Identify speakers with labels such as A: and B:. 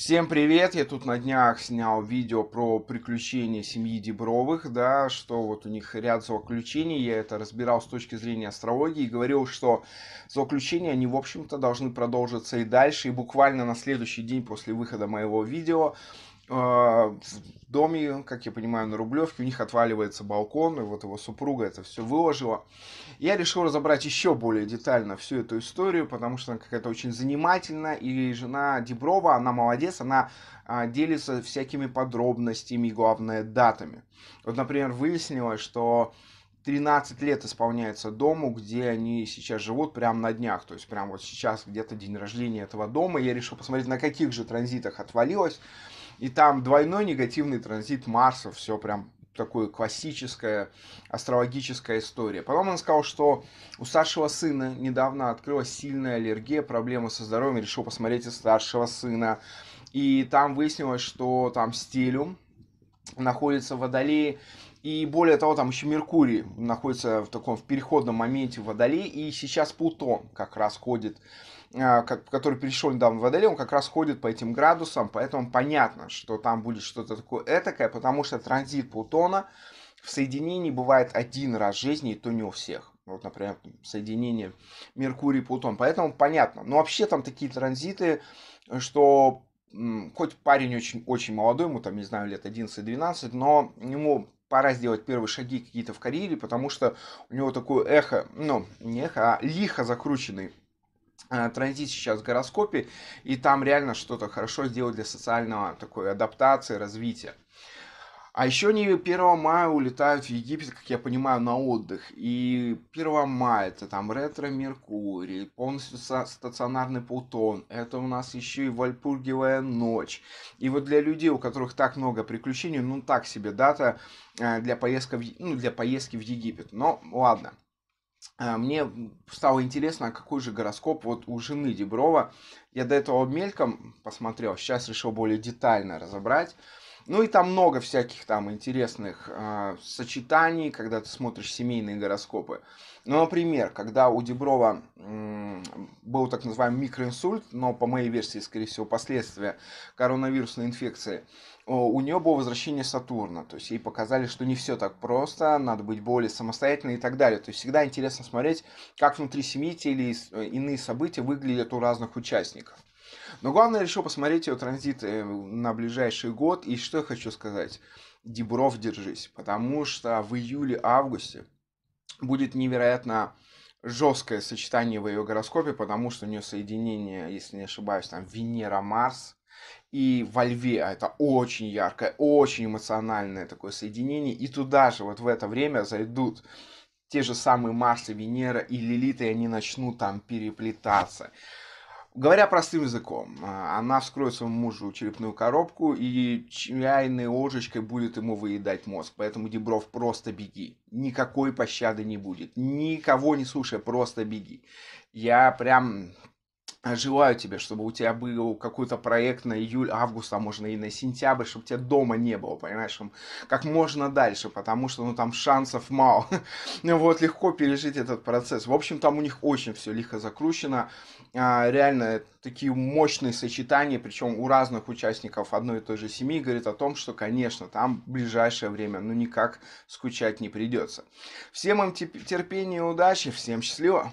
A: Всем привет! Я тут на днях снял видео про приключения семьи Дебровых, да, что вот у них ряд зооключений, я это разбирал с точки зрения астрологии, и говорил, что зооключения, они, в общем-то, должны продолжиться и дальше, и буквально на следующий день после выхода моего видео а, в доме, как я понимаю, на Рублевке, у них отваливается балкон, и вот его супруга это все выложила. Я решил разобрать еще более детально всю эту историю, потому что она какая-то очень занимательная и жена Деброва, она молодец, она а, делится всякими подробностями, и главное, датами. Вот, например, выяснилось, что 13 лет исполняется дому, где они сейчас живут, прямо на днях. То есть, прямо вот сейчас где-то день рождения этого дома. Я решил посмотреть, на каких же транзитах отвалилось. И там двойной негативный транзит Марса, все прям такое классическая астрологическая история. Потом он сказал, что у старшего сына недавно открылась сильная аллергия, проблемы со здоровьем, решил посмотреть и старшего сына. И там выяснилось, что там стилю находится в Водолее, и более того, там еще Меркурий находится в таком в переходном моменте в Водолее, и сейчас Плутон как раз ходит а, который перешел недавно в Аделе, он как раз ходит по этим градусам, поэтому понятно, что там будет что-то такое этакое, потому что транзит Плутона в соединении бывает один раз в жизни, и то не у всех. Вот, например, соединение Меркурий-Плутон. Поэтому понятно. Но вообще там такие транзиты, что хоть парень очень, очень молодой, ему там, не знаю, лет 11-12, но ему пора сделать первые шаги какие-то в карьере, потому что у него такое эхо, ну, не эхо, а лихо закрученный Э, транзит сейчас в гороскопе, и там реально что-то хорошо сделать для социального такой адаптации, развития. А еще они 1 мая улетают в Египет, как я понимаю, на отдых. И 1 мая это там ретро-меркурий, полностью стационарный Плутон. Это у нас еще и Вальпургиевая ночь. И вот для людей, у которых так много приключений, ну так себе дата э, для в, ну, для поездки в Египет. Но ладно. Э, мне стало интересно, а какой же гороскоп вот у жены Деброва. Я до этого мельком посмотрел, сейчас решил более детально разобрать. Ну и там много всяких там интересных э, сочетаний, когда ты смотришь семейные гороскопы. Ну, например, когда у Деброва э, был так называемый микроинсульт, но по моей версии, скорее всего, последствия коронавирусной инфекции, у нее было возвращение Сатурна. То есть ей показали, что не все так просто, надо быть более самостоятельной и так далее. То есть всегда интересно смотреть, как внутри семьи те или э, иные события выглядят у разных участников. Но главное, решил посмотреть ее транзит э, на ближайший год. И что я хочу сказать. Дебров, держись. Потому что в июле-августе будет невероятно жесткое сочетание в ее гороскопе, потому что у нее соединение, если не ошибаюсь, там Венера-Марс. И во Льве а это очень яркое, очень эмоциональное такое соединение. И туда же вот в это время зайдут те же самые Марс и Венера и Лилиты и они начнут там переплетаться. Говоря простым языком, а, она вскроет своему мужу черепную коробку и чайной ложечкой будет ему выедать мозг. Поэтому, Дебров, просто беги. Никакой пощады не будет. Никого не слушай, просто беги. Я прям Желаю тебе, чтобы у тебя был какой-то проект на июль, август, а можно и на сентябрь, чтобы тебя дома не было, понимаешь, как можно дальше, потому что, ну, там шансов мало. ну вот, легко пережить этот процесс. В общем, там у них очень все лихо закручено. А, реально, э, такие мощные сочетания, причем у разных участников одной и той же семьи, говорит о том, что, конечно, там в ближайшее время, ну, никак скучать не придется. Всем им терпения и удачи, всем счастливо!